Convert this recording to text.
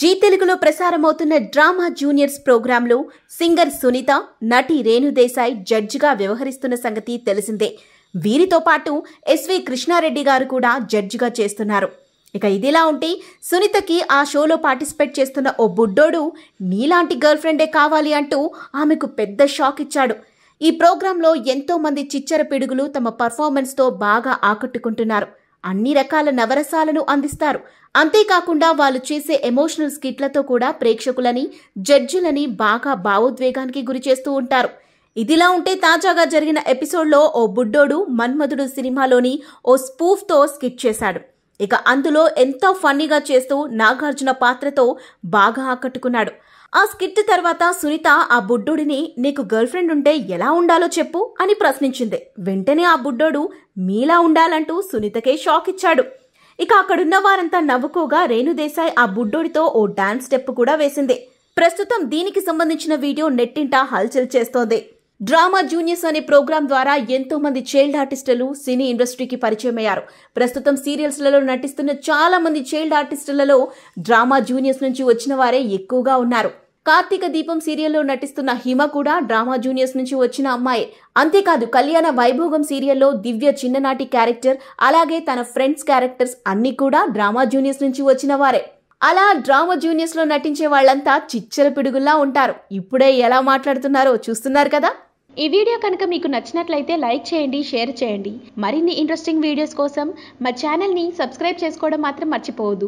G తెలుగులో ప్రసారమవుతున్న drama juniors ప్రోగ్రాంలో singer Sunitha నటి రేణుదేశాయ్ జడ్జిగా వ్యవహరిస్తున్న సంగతి తెలిసిందే వీరితో పాటు ఎస్వి కృష్ణారెడ్డి గారు కూడా జడ్జిగా చేస్తున్నారు ఇక ఇదిలా ఉంటే సునీతకి ఆ షోలో పార్టిసిపేట్ చేస్తున్న ఓ బుడ్డోడు నీలాంటి గర్ల్ ఫ్రెండే కావాలి అంటూ ఆమెకు పెద్ద షాక్ ఇచ్చాడు ఈ ప్రోగ్రాంలో ఎంతోమంది చిచ్చర పిడుగులు తమ పర్ఫార్మెన్స్తో బాగా ఆకట్టుకుంటున్నారు అన్ని రకాల నవరసాలను అందిస్తారు అంతేకాకుండా వాళ్ళు చేసే ఎమోషనల్ స్కిట్లతో కూడా ప్రేక్షకులని జడ్జిలని బాగా భావోద్వేగానికి గురి చేస్తూ ఉంటారు ఇదిలా ఉంటే తాజాగా జరిగిన ఎపిసోడ్లో ఓ బుడ్డోడు మన్మధుడు సినిమాలోని ఓ స్పూఫ్తో స్కిట్ చేశాడు ఇక అందులో ఎంతో ఫన్నీగా చేస్తూ నాగార్జున పాత్రతో బాగా ఆకట్టుకున్నాడు ఆ స్కిట్ తర్వాత సునీత ఆ బుడ్డోడిని నీకు గర్ల్ ఫ్రెండ్ ఉంటే ఎలా ఉండాలో చెప్పు అని ప్రశ్నించింది వెంటనే ఆ బుడ్డోడు మీలా ఉండాలంటూ సునీతకే షాక్ ఇచ్చాడు ఇక అక్కడున్న వారంతా నవ్వుకోగా రేణుదేశాయ్ ఆ బుడ్డోడితో ఓ డాన్స్ స్టెప్ కూడా వేసింది ప్రస్తుతం దీనికి సంబంధించిన వీడియో నెట్టింటా హల్చల్ చేస్తోంది డ్రామా జూనియర్స్ అనే ప్రోగ్రాం ద్వారా ఎంతో మంది చైల్డ్ ఆర్టిస్టులు సినీ ఇండస్ట్రీకి పరిచయం అయ్యారు ప్రస్తుతం సీరియల్స్లలో నటిస్తున్న చాలా మంది చైల్డ్ ఆర్టిస్టులలో డ్రామా జూనియర్స్ నుంచి వచ్చిన వారే ఎక్కువగా ఉన్నారు కార్తీక దీపం సీరియల్లో నటిస్తున్న హిమ కూడా డ్రామా జూనియర్స్ నుంచి వచ్చిన అమ్మాయి అంతేకాదు కళ్యాణ వైభోగం సీరియల్లో దివ్య చిన్ననాటి క్యారెక్టర్ అలాగే తన ఫ్రెండ్స్ క్యారెక్టర్స్ అన్ని కూడా డ్రామా జూనియర్స్ నుంచి వచ్చిన వారే అలా డ్రామా జూనియర్స్లో నటించే వాళ్ళంతా చిచ్చర పిడుగుల్లా ఉంటారు ఇప్పుడే ఎలా మాట్లాడుతున్నారో చూస్తున్నారు కదా ఈ వీడియో కనుక మీకు నచ్చినట్లయితే లైక్ చేయండి షేర్ చేయండి మరిన్ని ఇంట్రెస్టింగ్ వీడియోస్ కోసం మా ఛానల్ని సబ్స్క్రైబ్ చేసుకోవడం మాత్రం మర్చిపోవద్దు